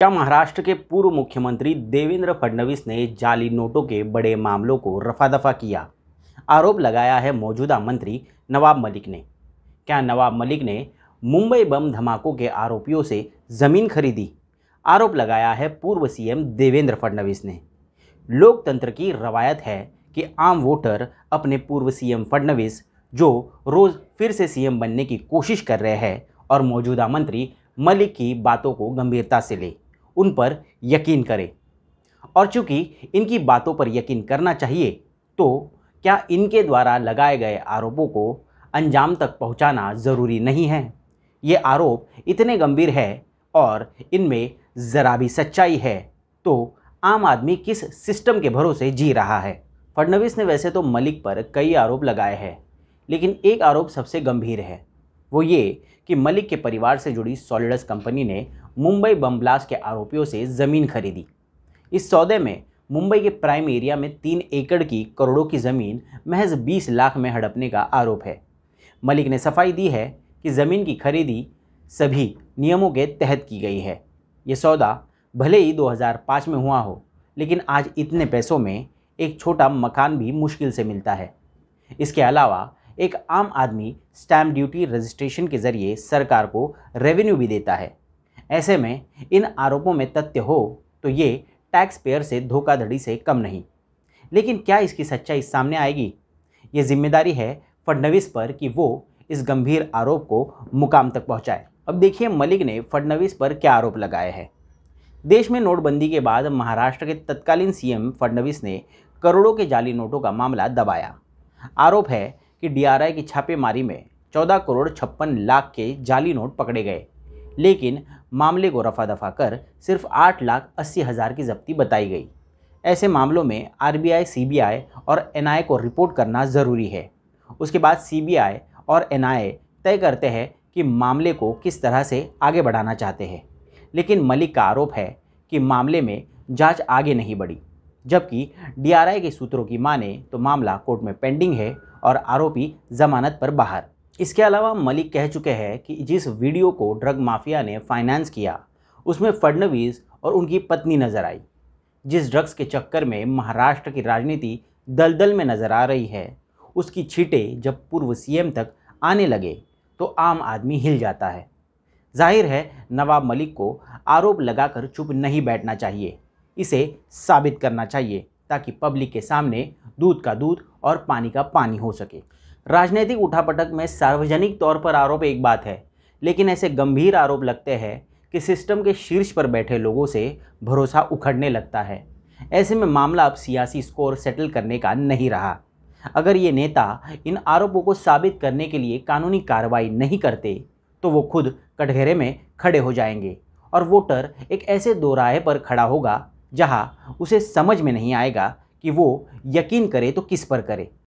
क्या महाराष्ट्र के पूर्व मुख्यमंत्री देवेंद्र फडणवीस ने जाली नोटों के बड़े मामलों को रफा दफा किया आरोप लगाया है मौजूदा मंत्री नवाब मलिक ने क्या नवाब मलिक ने मुंबई बम धमाकों के आरोपियों से ज़मीन खरीदी आरोप लगाया है पूर्व सीएम देवेंद्र फडणवीस ने लोकतंत्र की रवायत है कि आम वोटर अपने पूर्व सीएम फडणवीस जो रोज़ फिर से सीएम बनने की कोशिश कर रहे हैं और मौजूदा मंत्री मलिक की बातों को गंभीरता से ले उन पर यकीन करें और चूंकि इनकी बातों पर यकीन करना चाहिए तो क्या इनके द्वारा लगाए गए आरोपों को अंजाम तक पहुंचाना ज़रूरी नहीं है ये आरोप इतने गंभीर है और इनमें ज़रा भी सच्चाई है तो आम आदमी किस सिस्टम के भरोसे जी रहा है फडणवीस ने वैसे तो मलिक पर कई आरोप लगाए हैं लेकिन एक आरोप सबसे गंभीर है वो ये कि मलिक के परिवार से जुड़ी सॉलिडस कंपनी ने मुंबई बम ब्लास्ट के आरोपियों से ज़मीन खरीदी इस सौदे में मुंबई के प्राइम एरिया में तीन एकड़ की करोड़ों की ज़मीन महज 20 लाख में हड़पने का आरोप है मलिक ने सफाई दी है कि ज़मीन की खरीदी सभी नियमों के तहत की गई है ये सौदा भले ही 2005 में हुआ हो लेकिन आज इतने पैसों में एक छोटा मकान भी मुश्किल से मिलता है इसके अलावा एक आम आदमी स्टैम्प ड्यूटी रजिस्ट्रेशन के ज़रिए सरकार को रेवेन्यू भी देता है ऐसे में इन आरोपों में तथ्य हो तो ये टैक्स पेयर से धोखाधड़ी से कम नहीं लेकिन क्या इसकी सच्चाई सामने आएगी ये जिम्मेदारी है फडनवीस पर कि वो इस गंभीर आरोप को मुकाम तक पहुंचाए अब देखिए मलिक ने फडनवीस पर क्या आरोप लगाए हैं देश में नोटबंदी के बाद महाराष्ट्र के तत्कालीन सीएम फडनवीस ने करोड़ों के जाली नोटों का मामला दबाया आरोप है कि डीआरआई की छापेमारी में 14 करोड़ छप्पन लाख के जाली नोट पकड़े गए लेकिन मामले को रफा दफा कर सिर्फ आठ लाख अस्सी हज़ार की जब्ती बताई गई ऐसे मामलों में आरबीआई, सीबीआई और एनआईए को रिपोर्ट करना ज़रूरी है उसके बाद सीबीआई और एनआईए तय करते हैं कि मामले को किस तरह से आगे बढ़ाना चाहते हैं लेकिन मलिक का आरोप है कि मामले में जाँच आगे नहीं बढ़ी जबकि डीआरआई के सूत्रों की माने तो मामला कोर्ट में पेंडिंग है और आरोपी जमानत पर बाहर इसके अलावा मलिक कह चुके हैं कि जिस वीडियो को ड्रग माफिया ने फाइनेंस किया उसमें फडनवीस और उनकी पत्नी नजर आई जिस ड्रग्स के चक्कर में महाराष्ट्र की राजनीति दलदल में नज़र आ रही है उसकी छीटें जब पूर्व सीएम तक आने लगे तो आम आदमी हिल जाता है जाहिर है नवाब मलिक को आरोप लगाकर चुप नहीं बैठना चाहिए इसे साबित करना चाहिए ताकि पब्लिक के सामने दूध का दूध और पानी का पानी हो सके राजनीतिक उठापटक में सार्वजनिक तौर पर आरोप एक बात है लेकिन ऐसे गंभीर आरोप लगते हैं कि सिस्टम के शीर्ष पर बैठे लोगों से भरोसा उखड़ने लगता है ऐसे में मामला अब सियासी स्कोर सेटल करने का नहीं रहा अगर ये नेता इन आरोपों को साबित करने के लिए कानूनी कार्रवाई नहीं करते तो वो खुद कटघरे में खड़े हो जाएंगे और वोटर एक ऐसे दोराहे पर खड़ा होगा जहां उसे समझ में नहीं आएगा कि वो यकीन करे तो किस पर करे